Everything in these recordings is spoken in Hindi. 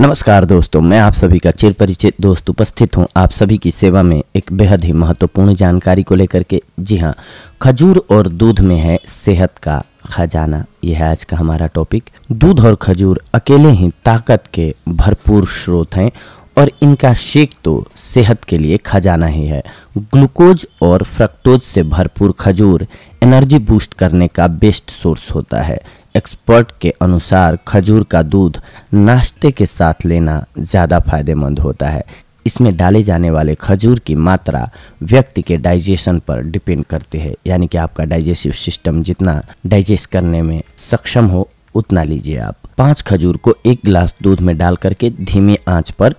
नमस्कार दोस्तों मैं आप सभी का चिर परिचित दोस्त उपस्थित हूं आप सभी की सेवा में एक बेहद ही महत्वपूर्ण जानकारी को लेकर के जी हां खजूर और दूध में है सेहत का खजाना यह है आज का हमारा टॉपिक दूध और खजूर अकेले ही ताकत के भरपूर स्रोत हैं और इनका शेक तो सेहत के लिए खजाना ही है ग्लूकोज और फ्रक्टोज से भरपूर खजूर एनर्जी बूस्ट करने का बेस्ट सोर्स होता है एक्सपर्ट के अनुसार खजूर का दूध नाश्ते के साथ लेना ज़्यादा फायदेमंद होता है इसमें डाले जाने वाले खजूर की मात्रा व्यक्ति के डाइजेशन पर डिपेंड करती है यानी कि आपका डाइजेस्टिव सिस्टम जितना डाइजेस्ट करने में सक्षम हो उतना लीजिए आप पांच खजूर को एक गिलास दूध में डाल करके धीमी आंच पर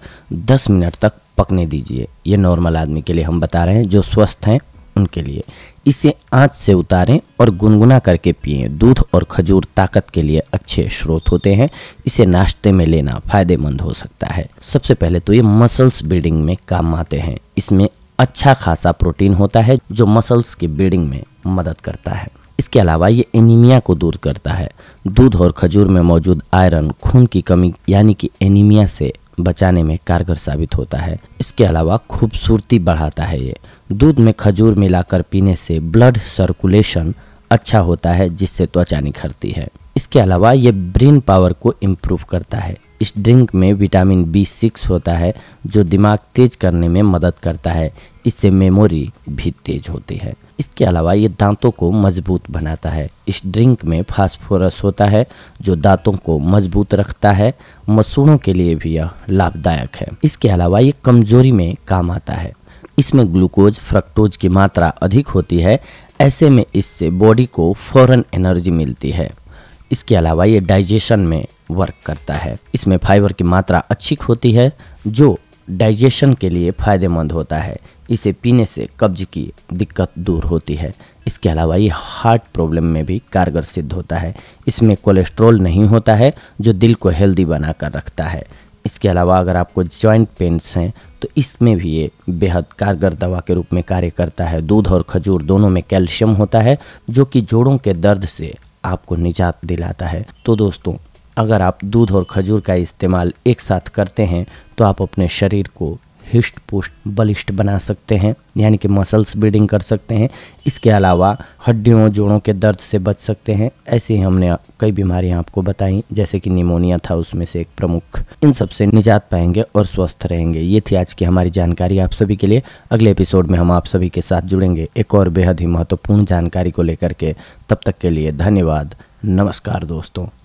10 मिनट तक पकने दीजिए ये नॉर्मल आदमी के लिए हम बता रहे हैं जो स्वस्थ हैं उनके लिए इसे आंच से उतारें और गुनगुना करके पिए दूध और खजूर ताकत के लिए अच्छे स्रोत होते हैं इसे नाश्ते में लेना फायदेमंद हो सकता है सबसे पहले तो ये मसल्स बिल्डिंग में काम आते हैं इसमें अच्छा खासा प्रोटीन होता है जो मसल्स की बिल्डिंग में मदद करता है इसके अलावा ये एनीमिया को दूर करता है दूध और खजूर में मौजूद आयरन खून की कमी यानी कि एनीमिया से बचाने में कारगर साबित होता है इसके अलावा खूबसूरती बढ़ाता है ये दूध में खजूर मिलाकर पीने से ब्लड सर्कुलेशन अच्छा होता है जिससे त्वचा निखरती है इसके अलावा ये ब्रेन पावर को इम्प्रूव करता है इस ड्रिंक में विटामिन बी सिक्स होता है जो दिमाग तेज करने में मदद करता है इससे मेमोरी भी तेज होती है इसके अलावा ये दांतों को मजबूत बनाता है इस ड्रिंक में फास्फोरस होता है जो दांतों को मजबूत रखता है मसूड़ों के लिए भी यह लाभदायक है इसके अलावा ये कमजोरी में काम आता है इसमें ग्लूकोज फ्रक्टोज की मात्रा अधिक होती है ऐसे में इससे बॉडी को फौरन एनर्जी मिलती है इसके अलावा ये डाइजेशन में वर्क करता है इसमें फाइबर की मात्रा अच्छी होती है जो डाइजेशन के लिए फायदेमंद होता है इसे पीने से कब्ज की दिक्कत दूर होती है इसके अलावा ये हार्ट प्रॉब्लम में भी कारगर सिद्ध होता है इसमें कोलेस्ट्रॉल नहीं होता है जो दिल को हेल्दी बनाकर रखता है इसके अलावा अगर आपको जॉइंट पेंस हैं तो इसमें भी ये बेहद कारगर दवा के रूप में कार्य करता है दूध और खजूर दोनों में कैल्शियम होता है जो कि जोड़ों के दर्द से आपको निजात दिलाता है तो दोस्तों अगर आप दूध और खजूर का इस्तेमाल एक साथ करते हैं तो आप अपने शरीर को हिस्ट पुष्ट बलिष्ठ बना सकते हैं यानी कि मसल्स बिल्डिंग कर सकते हैं इसके अलावा हड्डियों जोड़ों के दर्द से बच सकते हैं ऐसे ही हमने कई बीमारियां आपको बताई जैसे कि निमोनिया था उसमें से एक प्रमुख इन सब से निजात पाएंगे और स्वस्थ रहेंगे ये थी आज की हमारी जानकारी आप सभी के लिए अगले एपिसोड में हम आप सभी के साथ जुड़ेंगे एक और बेहद ही महत्वपूर्ण जानकारी को लेकर के तब तक के लिए धन्यवाद नमस्कार दोस्तों